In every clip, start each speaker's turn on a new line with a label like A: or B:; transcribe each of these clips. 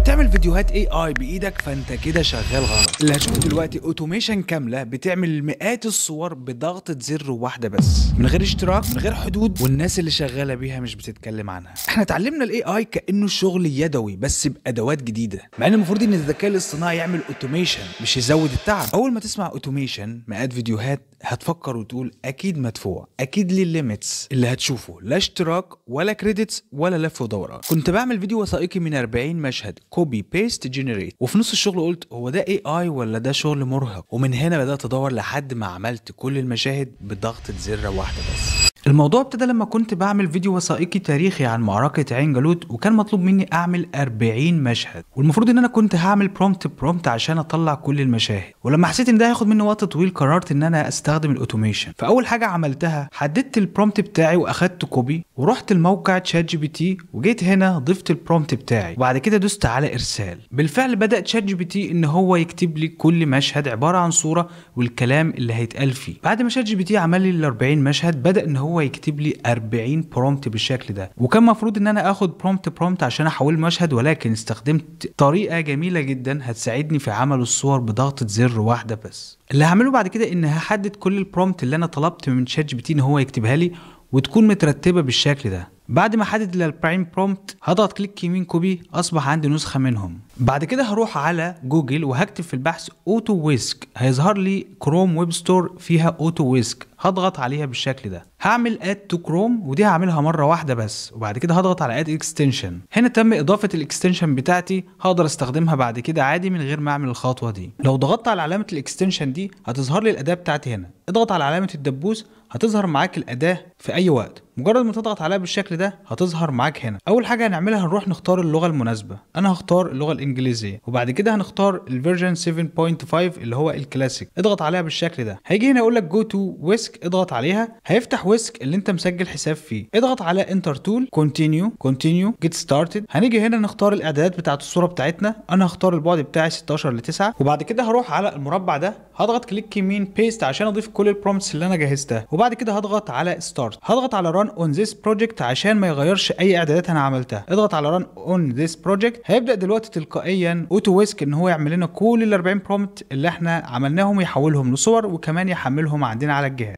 A: بتعمل فيديوهات اي اي بايدك فانت كده شغال غلط اللي هتشوفه دلوقتي اوتوميشن كامله بتعمل مئات الصور بضغطه زر واحده بس من غير اشتراك من غير حدود والناس اللي شغاله بيها مش بتتكلم عنها احنا اتعلمنا الاي اي كانه شغل يدوي بس بادوات جديده مع ان المفروض ان الذكاء الاصطناعي يعمل اوتوميشن مش يزود التعب اول ما تسمع اوتوميشن مئات فيديوهات هتفكر وتقول اكيد مدفوع اكيد ليه الليميتس اللي هتشوفه لا اشتراك ولا كريدتس ولا لف ودوره كنت بعمل فيديو وثائقي من 40 مشهد كوبي بيست جنريت وفي نص الشغل قلت هو ده اي اي ولا ده شغل مرهق ومن هنا بدات ادور لحد ما عملت كل المشاهد بضغطه زر واحده بس الموضوع ابتدى لما كنت بعمل فيديو وثائقي تاريخي عن معركة عين جالوت وكان مطلوب مني اعمل 40 مشهد والمفروض ان انا كنت هعمل برومت برومت عشان اطلع كل المشاهد ولما حسيت ان ده هياخد مني وقت طويل قررت ان انا استخدم الاوتوميشن فاول حاجة عملتها حددت البرومت بتاعي واخدت كوبي ورحت لموقع تشات جي بي تي وجيت هنا ضفت البرومت بتاعي وبعد كده دوست على ارسال بالفعل بدا تشات جي بي تي ان هو يكتب لي كل مشهد عبارة عن صورة والكلام اللي هيتقال فيه بعد ما تشات جي بي تي عمل لي ال 40 مشهد بدا ان هو هو يكتب لي 40 برومت بالشكل ده وكان المفروض ان انا اخد برومت برومت عشان احول مشهد ولكن استخدمت طريقه جميله جدا هتساعدني في عمل الصور بضغطه زر واحده بس اللي هعمله بعد كده ان هحدد كل البرومت اللي انا طلبت من شات جي بي تي ان هو يكتبها لي وتكون مترتبه بالشكل ده بعد ما احدد البرايم برومت هضغط كليك يمين كوبي اصبح عندي نسخه منهم بعد كده هروح على جوجل وهكتب في البحث اوتو ويسك هيظهر لي كروم ويب ستور فيها اوتو ويسك هضغط عليها بالشكل ده هعمل اد تو كروم ودي هعملها مره واحده بس وبعد كده هضغط على اد اكستنشن هنا تم اضافه الاكستنشن بتاعتي هقدر استخدمها بعد كده عادي من غير ما اعمل الخطوه دي لو ضغطت على علامه الاكستنشن دي هتظهر لي الاداه بتاعتي هنا اضغط على علامه الدبوس هتظهر معاك الاداه في اي وقت مجرد ما تضغط عليها بالشكل ده هتظهر معاك هنا اول حاجه هنعملها هنروح نختار اللغه المناسبه انا هختار اللغه الانجليزيه الانجليزيه وبعد كده هنختار الفيرجن 7.5 اللي هو الكلاسيك اضغط عليها بالشكل ده هيجي هنا يقول لك جو تو ويسك اضغط عليها هيفتح ويسك اللي انت مسجل حساب فيه اضغط على انتر تول كونتينيو كونتينيو جيت ستارتد هنيجي هنا نختار الاعدادات بتاعه الصوره بتاعتنا انا هختار البعد بتاعي 16 ل 9 وبعد كده هروح على المربع ده هضغط كليك يمين بيست عشان اضيف كل البرومتس اللي انا جهزتها وبعد كده هضغط على ستارت هضغط على ران اون ذيس بروجكت عشان ما يغيرش اي اعدادات انا عملتها اضغط على ران اون ذيس بروجكت هيبدا دلوقتي تلقائيا اوتو ويسك ان هو يعمل لنا كل ال 40 برومت اللي احنا عملناهم يحولهم لصور وكمان يحملهم عندنا على الجهاز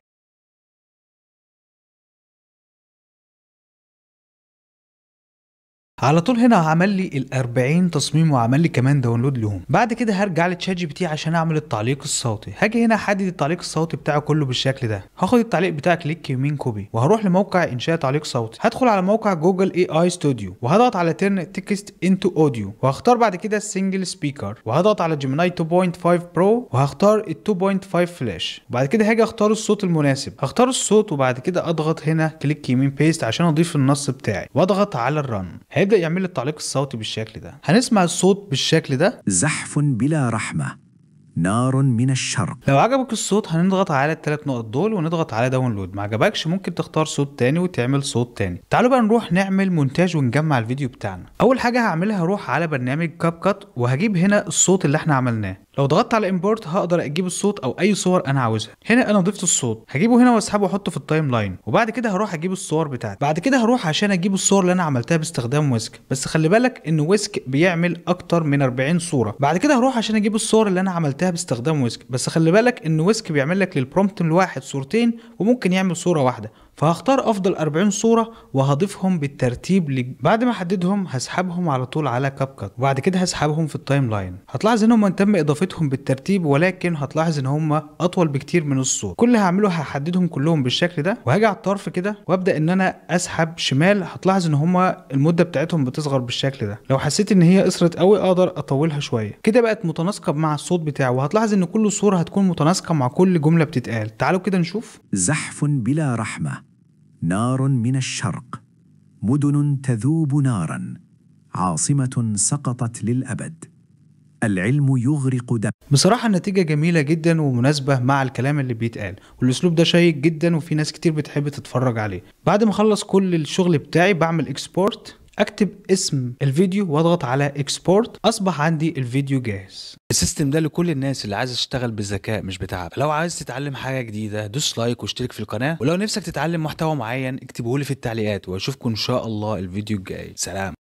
A: على طول هنا عمل لي ال 40 تصميم وعمل لي كمان داونلود لهم بعد كده هرجع لتشات جي بي تي عشان اعمل التعليق الصوتي هاجي هنا احدد التعليق الصوتي بتاعه كله بالشكل ده هاخد التعليق بتاع كليك يمين كوبي وهروح لموقع انشاء تعليق صوتي هدخل على موقع جوجل اي اي ستوديو وهضغط على تيرن تكست انتو اوديو وهختار بعد كده السنجل سبيكر وهضغط على جيميناي 2.5 برو وهختار ال 2.5 فلاش وبعد كده هاجي اختار الصوت المناسب هختار الصوت وبعد كده اضغط هنا كليك يمين بيست عشان اضيف النص بتاعي واضغط على الرن هيبدا يعمل التعليق الصوتي بالشكل ده هنسمع الصوت بالشكل ده زحف بلا رحمه نار من الشرق لو عجبك الصوت هنضغط على الثلاث نقط دول ونضغط على داونلود ما عجبكش ممكن تختار صوت تاني وتعمل صوت تاني تعالوا بقى نروح نعمل مونتاج ونجمع الفيديو بتاعنا اول حاجه هعملها هروح على برنامج كاب كات وهجيب هنا الصوت اللي احنا عملناه لو ضغطت على امبورت هقدر اجيب الصوت او اي صور انا عاوزها هنا انا ضفت الصوت هجيبه هنا واسحبه واحطه في التايم لاين وبعد كده هروح اجيب الصور بتاعتي بعد كده هروح عشان اجيب الصور اللي انا عملتها باستخدام ويسك بس خلي بالك ان ويسك بيعمل اكتر من 40 صوره بعد كده هروح عشان اجيب الصور اللي انا عملتها باستخدام ويسك بس خلي بالك ان ويسك بيعمل لك للبرومبت الواحد صورتين وممكن يعمل صوره واحده فهختار افضل 40 صوره وهضيفهم بالترتيب لي بعد ما احددهم هسحبهم على طول على كاب كات وبعد كده هسحبهم في التايم لاين هتلاحظ انهم تم اضافتهم بالترتيب ولكن هتلاحظ ان هم اطول بكتير من الصوره كل اللي هعمله هحددهم كلهم بالشكل ده وهاجي على الطرف كده وابدا ان انا اسحب شمال هتلاحظ ان هم المده بتاعتهم بتصغر بالشكل ده لو حسيت ان هي قصرت قوي اقدر اطولها شويه كده بقت متناسقه مع الصوت بتاعه وهتلاحظ ان كل صوره هتكون متناسقه مع كل جمله بتتقال تعالوا كده نشوف زحف بلا رحمه نار من الشرق مدن تذوب نارا عاصمة سقطت للأبد العلم يغرق دم بصراحة النتيجة جميلة جدا ومناسبة مع الكلام اللي بيتقال والأسلوب ده شيق جدا وفي ناس كتير بتحب تتفرج عليه بعد ما أخلص كل الشغل بتاعي بعمل اكسبورت اكتب اسم الفيديو واضغط على اكسبورت اصبح عندي الفيديو جاهز السيستم ده لكل الناس اللي عايز تشتغل بذكاء مش بتعب لو عايز تتعلم حاجه جديده دوس لايك واشترك في القناه ولو نفسك تتعلم محتوى معين اكتبه لي في التعليقات واشوفكم ان شاء الله الفيديو الجاي سلام